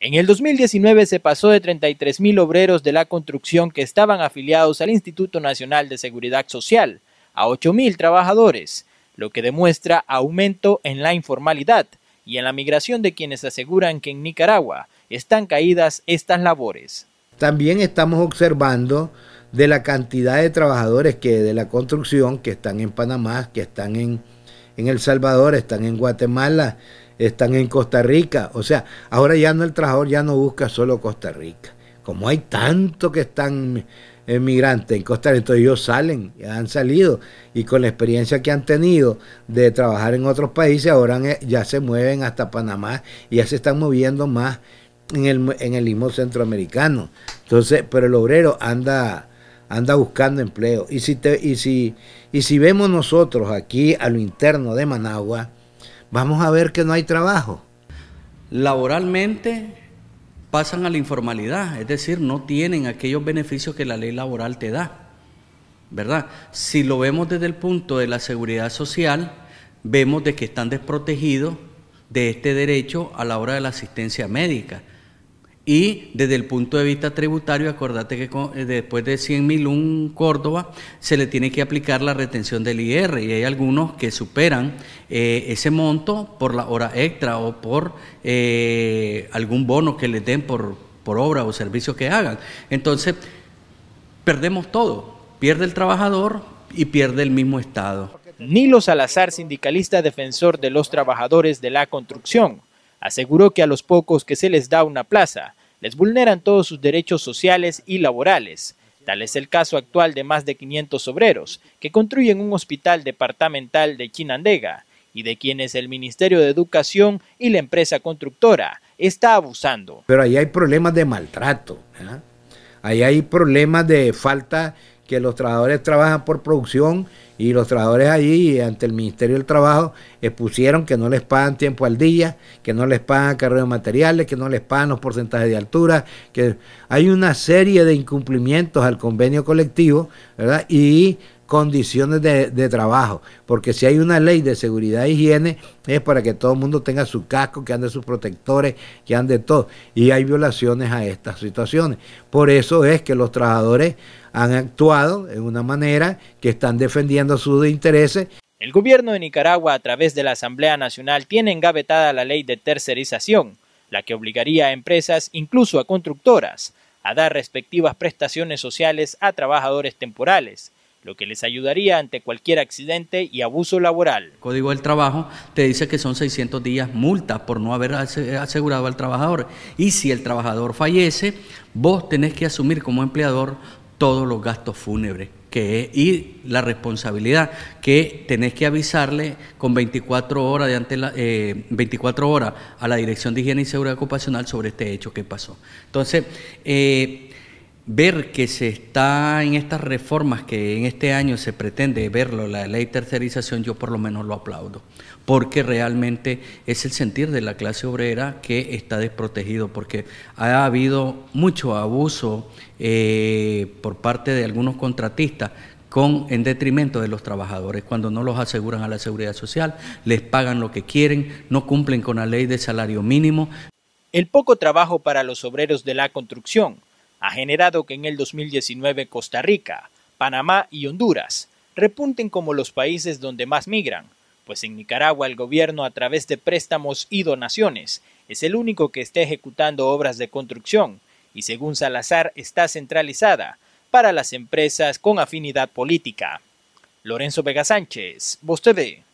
En el 2019 se pasó de 33.000 obreros de la construcción que estaban afiliados al Instituto Nacional de Seguridad Social a 8.000 trabajadores, lo que demuestra aumento en la informalidad y en la migración de quienes aseguran que en Nicaragua están caídas estas labores. También estamos observando de la cantidad de trabajadores que de la construcción que están en Panamá, que están en en El Salvador, están en Guatemala, están en Costa Rica. O sea, ahora ya no el trabajador ya no busca solo Costa Rica. Como hay tanto que están eh, migrantes en Costa Rica, entonces ellos salen, han salido y con la experiencia que han tenido de trabajar en otros países, ahora eh, ya se mueven hasta Panamá y ya se están moviendo más en el, en el mismo centroamericano. Entonces, pero el obrero anda anda buscando empleo. Y si, te, y si, y si vemos nosotros aquí a lo interno de Managua, vamos a ver que no hay trabajo. Laboralmente pasan a la informalidad, es decir, no tienen aquellos beneficios que la ley laboral te da, ¿verdad? Si lo vemos desde el punto de la seguridad social, vemos de que están desprotegidos de este derecho a la hora de la asistencia médica. Y desde el punto de vista tributario, acordate que eh, después de 100.000 un Córdoba se le tiene que aplicar la retención del IR y hay algunos que superan eh, ese monto por la hora extra o por eh, algún bono que les den por, por obra o servicio que hagan. Entonces, perdemos todo, pierde el trabajador y pierde el mismo Estado. Nilo Salazar, sindicalista defensor de los trabajadores de la construcción, aseguró que a los pocos que se les da una plaza, les vulneran todos sus derechos sociales y laborales. Tal es el caso actual de más de 500 obreros que construyen un hospital departamental de Chinandega y de quienes el Ministerio de Educación y la empresa constructora está abusando. Pero ahí hay problemas de maltrato, ¿ah? ahí hay problemas de falta que los trabajadores trabajan por producción y los trabajadores allí ante el Ministerio del Trabajo expusieron que no les pagan tiempo al día, que no les pagan cargos de materiales, que no les pagan los porcentajes de altura, que hay una serie de incumplimientos al convenio colectivo, ¿verdad? Y condiciones de, trabajo, porque si hay una ley de seguridad e higiene es para que todo el mundo tenga su casco, que ande sus protectores, que ande todo. Y hay violaciones a estas situaciones. Por eso es que los trabajadores han actuado en una manera que están defendiendo sus intereses. El gobierno de Nicaragua a través de la Asamblea Nacional tiene engavetada la ley de tercerización, la que obligaría a empresas, incluso a constructoras, a dar respectivas prestaciones sociales a trabajadores temporales lo que les ayudaría ante cualquier accidente y abuso laboral. El Código del Trabajo te dice que son 600 días multa por no haber asegurado al trabajador. Y si el trabajador fallece, vos tenés que asumir como empleador todos los gastos fúnebres y la responsabilidad que tenés que avisarle con 24 horas de ante 24 eh, horas a la Dirección de Higiene y Seguridad Ocupacional sobre este hecho que pasó. Entonces, eh, ver que se está en estas reformas que en este año se pretende verlo, la ley tercerización, yo por lo menos lo aplaudo, porque realmente es el sentir de la clase obrera que está desprotegido, porque ha habido mucho abuso eh, por parte de algunos contratistas con en detrimento de los trabajadores, cuando no los aseguran a la seguridad social, les pagan lo que quieren, no cumplen con la ley de salario mínimo. El poco trabajo para los obreros de la construcción ha generado que en el 2019 Costa Rica, Panamá y Honduras repunten como los países donde más migran, pues en Nicaragua el gobierno a través de préstamos y donaciones es el único que está ejecutando obras de construcción y según Salazar está centralizada para las empresas con afinidad política. Lorenzo Vega Sánchez, Voz TV.